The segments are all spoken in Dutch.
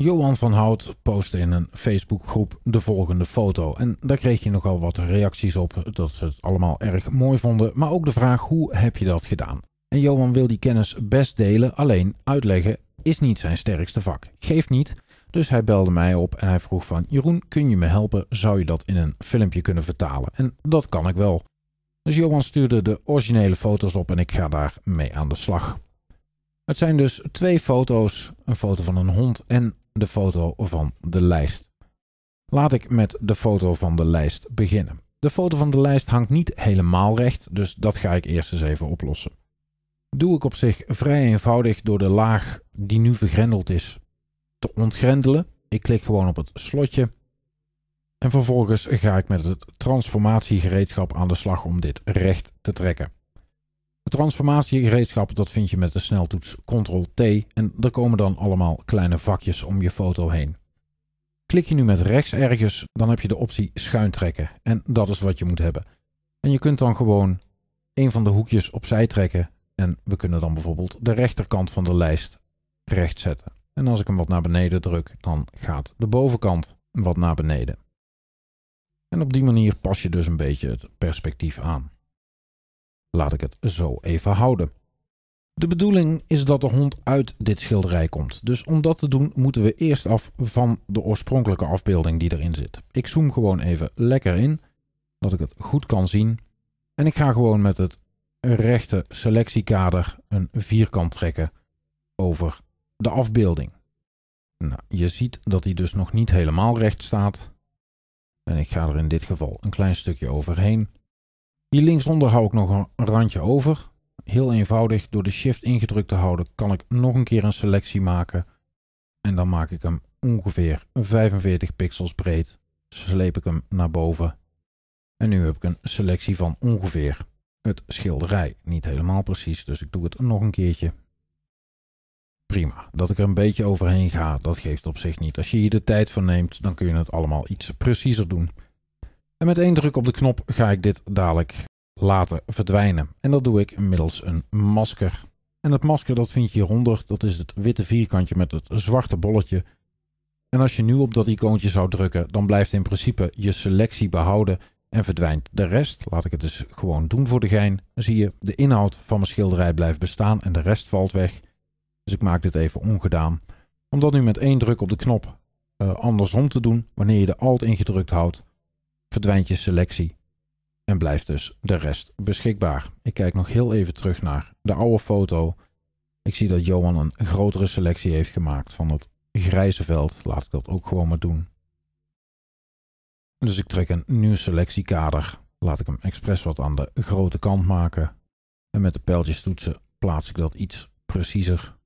Johan van Hout postte in een Facebookgroep de volgende foto. En daar kreeg je nogal wat reacties op dat ze het allemaal erg mooi vonden. Maar ook de vraag hoe heb je dat gedaan? En Johan wil die kennis best delen, alleen uitleggen is niet zijn sterkste vak. Geeft niet. Dus hij belde mij op en hij vroeg van Jeroen, kun je me helpen? Zou je dat in een filmpje kunnen vertalen? En dat kan ik wel. Dus Johan stuurde de originele foto's op en ik ga daar mee aan de slag. Het zijn dus twee foto's, een foto van een hond en de foto van de lijst. Laat ik met de foto van de lijst beginnen. De foto van de lijst hangt niet helemaal recht, dus dat ga ik eerst eens even oplossen. Doe ik op zich vrij eenvoudig door de laag die nu vergrendeld is te ontgrendelen. Ik klik gewoon op het slotje en vervolgens ga ik met het transformatiegereedschap aan de slag om dit recht te trekken. Transformatiegereedschappen, dat vind je met de sneltoets Ctrl-T en er komen dan allemaal kleine vakjes om je foto heen. Klik je nu met rechts ergens, dan heb je de optie schuin trekken en dat is wat je moet hebben. En je kunt dan gewoon een van de hoekjes opzij trekken en we kunnen dan bijvoorbeeld de rechterkant van de lijst recht zetten. En als ik hem wat naar beneden druk, dan gaat de bovenkant wat naar beneden. En op die manier pas je dus een beetje het perspectief aan. Laat ik het zo even houden. De bedoeling is dat de hond uit dit schilderij komt. Dus om dat te doen moeten we eerst af van de oorspronkelijke afbeelding die erin zit. Ik zoom gewoon even lekker in, dat ik het goed kan zien. En ik ga gewoon met het rechte selectiekader een vierkant trekken over de afbeelding. Nou, je ziet dat hij dus nog niet helemaal recht staat. En ik ga er in dit geval een klein stukje overheen. Hier linksonder hou ik nog een randje over. Heel eenvoudig, door de shift ingedrukt te houden kan ik nog een keer een selectie maken. En dan maak ik hem ongeveer 45 pixels breed. Sleep ik hem naar boven. En nu heb ik een selectie van ongeveer het schilderij. Niet helemaal precies, dus ik doe het nog een keertje. Prima. Dat ik er een beetje overheen ga, dat geeft op zich niet. Als je hier de tijd voor neemt, dan kun je het allemaal iets preciezer doen. En met één druk op de knop ga ik dit dadelijk laten verdwijnen. En dat doe ik middels een masker. En het masker dat vind je hieronder, dat is het witte vierkantje met het zwarte bolletje. En als je nu op dat icoontje zou drukken, dan blijft in principe je selectie behouden en verdwijnt de rest. Laat ik het dus gewoon doen voor de gein. Dan zie je, de inhoud van mijn schilderij blijft bestaan en de rest valt weg. Dus ik maak dit even ongedaan. Om dat nu met één druk op de knop eh, andersom te doen, wanneer je de Alt ingedrukt houdt, verdwijnt je selectie en blijft dus de rest beschikbaar. Ik kijk nog heel even terug naar de oude foto. Ik zie dat Johan een grotere selectie heeft gemaakt van het grijze veld. Laat ik dat ook gewoon maar doen. Dus ik trek een nieuw selectiekader. Laat ik hem expres wat aan de grote kant maken. En met de pijltjes toetsen plaats ik dat iets preciezer.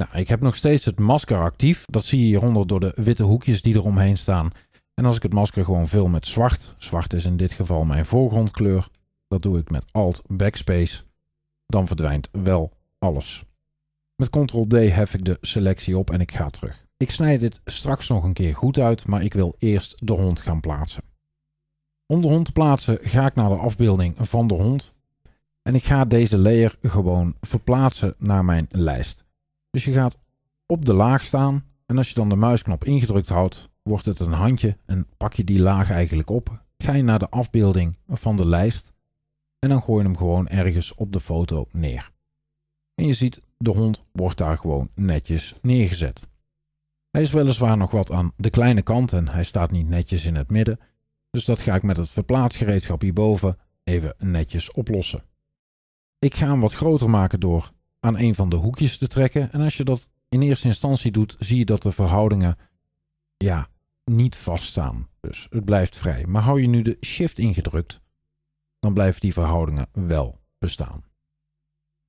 Nou, ik heb nog steeds het masker actief. Dat zie je hieronder door de witte hoekjes die eromheen staan. En als ik het masker gewoon vul met zwart, zwart is in dit geval mijn voorgrondkleur, dat doe ik met Alt Backspace, dan verdwijnt wel alles. Met Ctrl D hef ik de selectie op en ik ga terug. Ik snijd dit straks nog een keer goed uit, maar ik wil eerst de hond gaan plaatsen. Om de hond te plaatsen ga ik naar de afbeelding van de hond. En ik ga deze layer gewoon verplaatsen naar mijn lijst. Dus je gaat op de laag staan en als je dan de muisknop ingedrukt houdt, wordt het een handje en pak je die laag eigenlijk op. Ga je naar de afbeelding van de lijst en dan gooi je hem gewoon ergens op de foto neer. En je ziet, de hond wordt daar gewoon netjes neergezet. Hij is weliswaar nog wat aan de kleine kant en hij staat niet netjes in het midden. Dus dat ga ik met het verplaatsgereedschap hierboven even netjes oplossen. Ik ga hem wat groter maken door aan een van de hoekjes te trekken. En als je dat in eerste instantie doet, zie je dat de verhoudingen ja, niet vaststaan. Dus het blijft vrij. Maar hou je nu de shift ingedrukt, dan blijven die verhoudingen wel bestaan.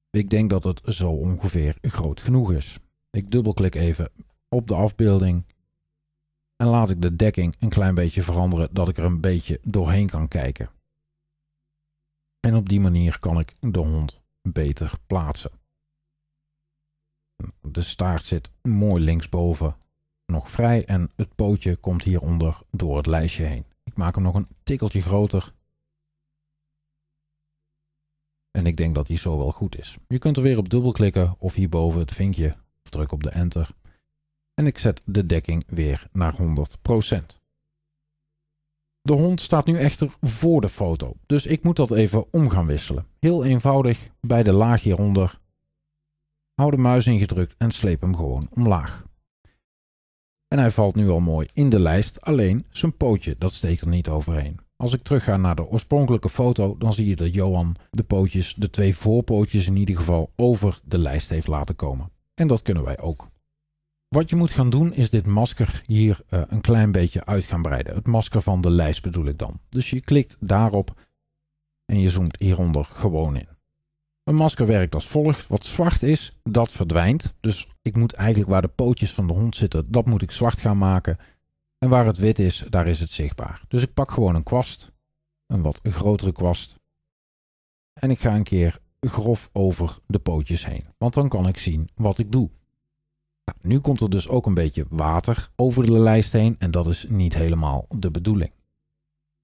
Ik denk dat het zo ongeveer groot genoeg is. Ik dubbelklik even op de afbeelding en laat ik de dekking een klein beetje veranderen dat ik er een beetje doorheen kan kijken. En op die manier kan ik de hond beter plaatsen. De staart zit mooi linksboven nog vrij en het pootje komt hieronder door het lijstje heen. Ik maak hem nog een tikkeltje groter. En ik denk dat die zo wel goed is. Je kunt er weer op dubbel klikken of hierboven het vinkje of druk op de enter. En ik zet de dekking weer naar 100%. De hond staat nu echter voor de foto, dus ik moet dat even om gaan wisselen. Heel eenvoudig, bij de laag hieronder. Hou de muis ingedrukt en sleep hem gewoon omlaag. En hij valt nu al mooi in de lijst, alleen zijn pootje, dat steekt er niet overheen. Als ik terug ga naar de oorspronkelijke foto, dan zie je dat Johan de pootjes, de twee voorpootjes in ieder geval, over de lijst heeft laten komen. En dat kunnen wij ook. Wat je moet gaan doen is dit masker hier eh, een klein beetje uit gaan breiden. Het masker van de lijst bedoel ik dan. Dus je klikt daarop en je zoomt hieronder gewoon in. Een masker werkt als volgt. Wat zwart is, dat verdwijnt. Dus ik moet eigenlijk waar de pootjes van de hond zitten, dat moet ik zwart gaan maken. En waar het wit is, daar is het zichtbaar. Dus ik pak gewoon een kwast, een wat grotere kwast. En ik ga een keer grof over de pootjes heen. Want dan kan ik zien wat ik doe. Nou, nu komt er dus ook een beetje water over de lijst heen en dat is niet helemaal de bedoeling.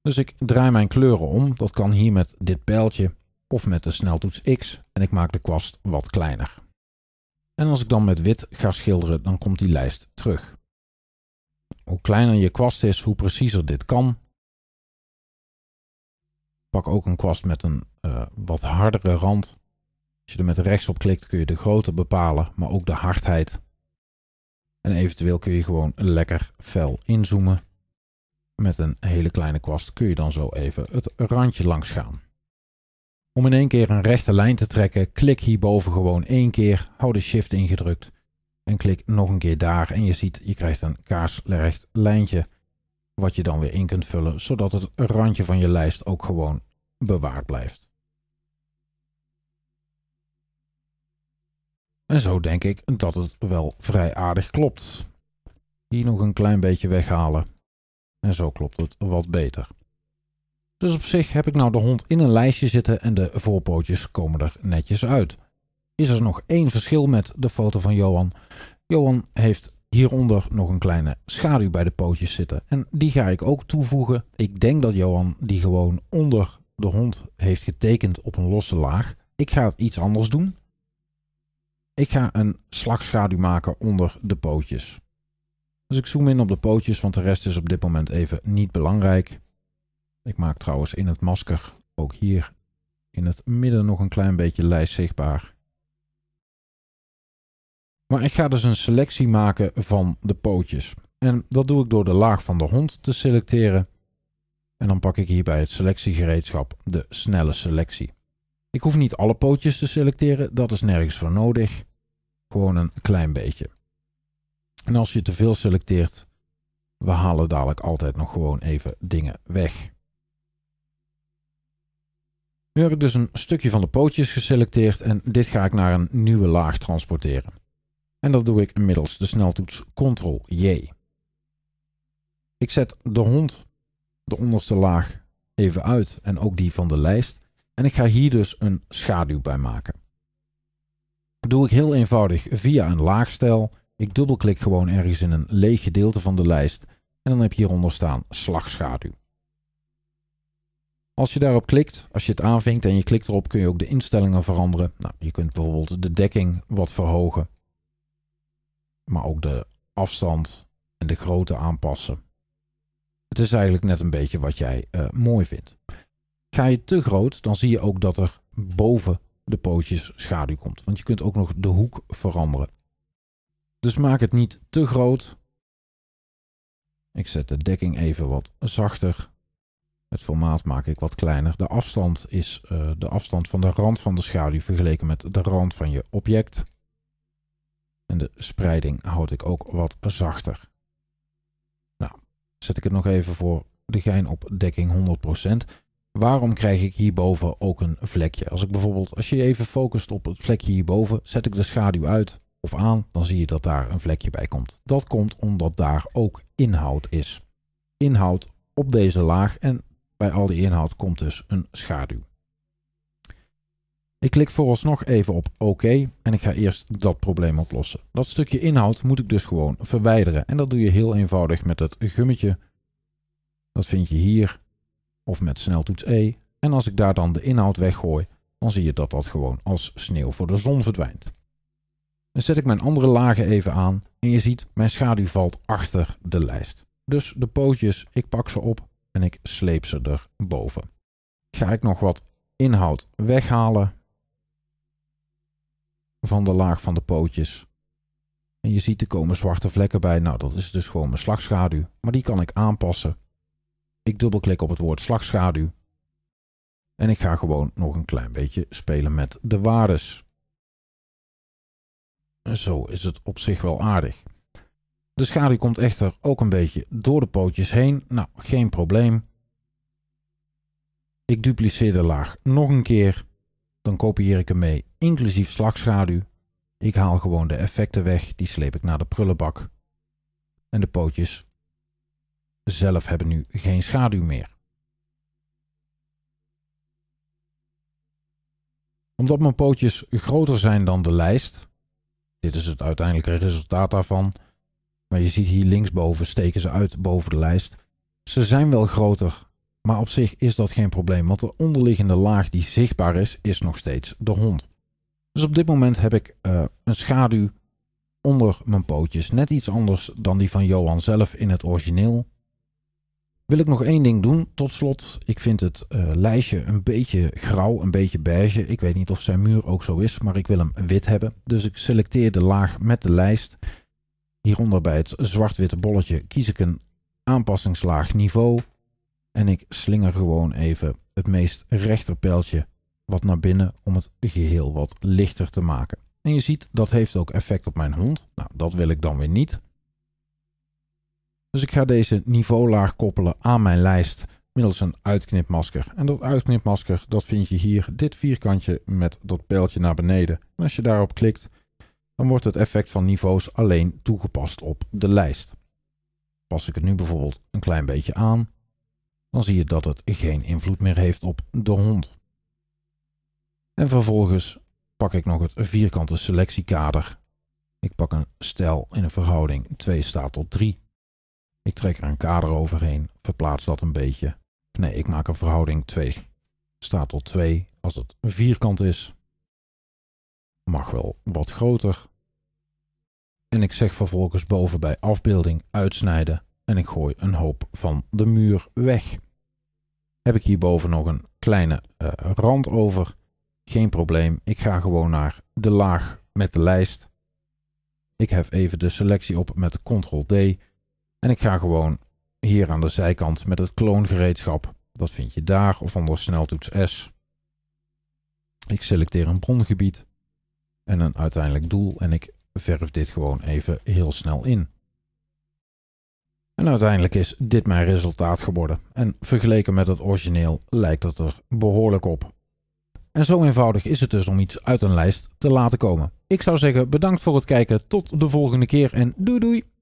Dus ik draai mijn kleuren om. Dat kan hier met dit pijltje of met de sneltoets X en ik maak de kwast wat kleiner. En als ik dan met wit ga schilderen, dan komt die lijst terug. Hoe kleiner je kwast is, hoe preciezer dit kan. Pak ook een kwast met een eh, wat hardere rand. Als je er met rechts op klikt kun je de grootte bepalen, maar ook de hardheid. En eventueel kun je gewoon lekker fel inzoomen. Met een hele kleine kwast kun je dan zo even het randje langs gaan. Om in één keer een rechte lijn te trekken, klik hierboven gewoon één keer, hou de shift ingedrukt en klik nog een keer daar en je ziet je krijgt een kaarsrecht lijntje wat je dan weer in kunt vullen zodat het randje van je lijst ook gewoon bewaard blijft. En zo denk ik dat het wel vrij aardig klopt. Hier nog een klein beetje weghalen en zo klopt het wat beter. Dus op zich heb ik nou de hond in een lijstje zitten en de voorpootjes komen er netjes uit. Is er nog één verschil met de foto van Johan? Johan heeft hieronder nog een kleine schaduw bij de pootjes zitten. En die ga ik ook toevoegen. Ik denk dat Johan die gewoon onder de hond heeft getekend op een losse laag. Ik ga iets anders doen. Ik ga een slagschaduw maken onder de pootjes. Dus ik zoom in op de pootjes, want de rest is op dit moment even niet belangrijk. Ik maak trouwens in het masker ook hier in het midden nog een klein beetje lijst zichtbaar. Maar ik ga dus een selectie maken van de pootjes. En dat doe ik door de laag van de hond te selecteren. En dan pak ik hier bij het selectiegereedschap de snelle selectie. Ik hoef niet alle pootjes te selecteren, dat is nergens voor nodig. Gewoon een klein beetje. En als je te veel selecteert, we halen dadelijk altijd nog gewoon even dingen weg. Nu heb ik dus een stukje van de pootjes geselecteerd en dit ga ik naar een nieuwe laag transporteren. En dat doe ik middels de sneltoets Ctrl-J. Ik zet de hond, de onderste laag, even uit en ook die van de lijst. En ik ga hier dus een schaduw bij maken. Dat doe ik heel eenvoudig via een laagstijl. Ik dubbelklik gewoon ergens in een leeg gedeelte van de lijst. En dan heb je hieronder staan slagschaduw. Als je daarop klikt, als je het aanvinkt en je klikt erop, kun je ook de instellingen veranderen. Nou, je kunt bijvoorbeeld de dekking wat verhogen, maar ook de afstand en de grootte aanpassen. Het is eigenlijk net een beetje wat jij eh, mooi vindt. Ga je te groot, dan zie je ook dat er boven de pootjes schaduw komt. Want je kunt ook nog de hoek veranderen. Dus maak het niet te groot. Ik zet de dekking even wat zachter. Het formaat maak ik wat kleiner. De afstand is eh, de afstand van de rand van de schaduw vergeleken met de rand van je object. En de spreiding houd ik ook wat zachter. Nou, zet ik het nog even voor de gein op dekking 100%. Waarom krijg ik hierboven ook een vlekje? Als ik bijvoorbeeld, als je even focust op het vlekje hierboven, zet ik de schaduw uit of aan, dan zie je dat daar een vlekje bij komt. Dat komt omdat daar ook inhoud is. Inhoud op deze laag en bij al die inhoud komt dus een schaduw. Ik klik vooralsnog even op OK en ik ga eerst dat probleem oplossen. Dat stukje inhoud moet ik dus gewoon verwijderen en dat doe je heel eenvoudig met het gummetje. Dat vind je hier of met sneltoets E. En als ik daar dan de inhoud weggooi, dan zie je dat dat gewoon als sneeuw voor de zon verdwijnt. Dan zet ik mijn andere lagen even aan en je ziet mijn schaduw valt achter de lijst. Dus de pootjes, ik pak ze op en ik sleep ze er boven. Ga ik nog wat inhoud weghalen van de laag van de pootjes. En je ziet er komen zwarte vlekken bij. Nou, dat is dus gewoon mijn slagschaduw. Maar die kan ik aanpassen. Ik dubbelklik op het woord slagschaduw. En ik ga gewoon nog een klein beetje spelen met de waardes. Zo is het op zich wel aardig. De schaduw komt echter ook een beetje door de pootjes heen. Nou, geen probleem. Ik dupliceer de laag nog een keer. Dan kopieer ik hem mee, inclusief slagschaduw. Ik haal gewoon de effecten weg, die sleep ik naar de prullenbak. En de pootjes zelf hebben nu geen schaduw meer. Omdat mijn pootjes groter zijn dan de lijst, dit is het uiteindelijke resultaat daarvan, maar je ziet hier linksboven steken ze uit boven de lijst. Ze zijn wel groter, maar op zich is dat geen probleem, want de onderliggende laag die zichtbaar is, is nog steeds de hond. Dus op dit moment heb ik eh, een schaduw onder mijn pootjes. Net iets anders dan die van Johan zelf in het origineel. Wil ik nog één ding doen, tot slot. Ik vind het eh, lijstje een beetje grauw, een beetje beige. Ik weet niet of zijn muur ook zo is, maar ik wil hem wit hebben. Dus ik selecteer de laag met de lijst. Hieronder bij het zwart-witte bolletje kies ik een aanpassingslaag niveau. En ik slinger gewoon even het meest rechter pijltje wat naar binnen om het geheel wat lichter te maken. En je ziet, dat heeft ook effect op mijn hond. Nou, dat wil ik dan weer niet. Dus ik ga deze niveaulaag koppelen aan mijn lijst middels een uitknipmasker. En dat uitknipmasker dat vind je hier, dit vierkantje met dat pijltje naar beneden. En als je daarop klikt, dan wordt het effect van niveaus alleen toegepast op de lijst. Pas ik het nu bijvoorbeeld een klein beetje aan, dan zie je dat het geen invloed meer heeft op de hond. En vervolgens pak ik nog het vierkante selectiekader. Ik pak een stijl in een verhouding 2 staat tot 3. Ik trek er een kader overheen, verplaats dat een beetje. Nee, ik maak een verhouding 2 staat tot 2 als het vierkant is mag wel wat groter. En ik zeg vervolgens boven bij afbeelding uitsnijden en ik gooi een hoop van de muur weg. Heb ik hierboven nog een kleine uh, rand over? Geen probleem, ik ga gewoon naar de laag met de lijst. Ik hef even de selectie op met Ctrl-D en ik ga gewoon hier aan de zijkant met het kloongereedschap. Dat vind je daar of onder sneltoets S. Ik selecteer een brongebied en een uiteindelijk doel en ik verf dit gewoon even heel snel in. En uiteindelijk is dit mijn resultaat geworden en vergeleken met het origineel lijkt het er behoorlijk op. En zo eenvoudig is het dus om iets uit een lijst te laten komen. Ik zou zeggen bedankt voor het kijken, tot de volgende keer en doei doei!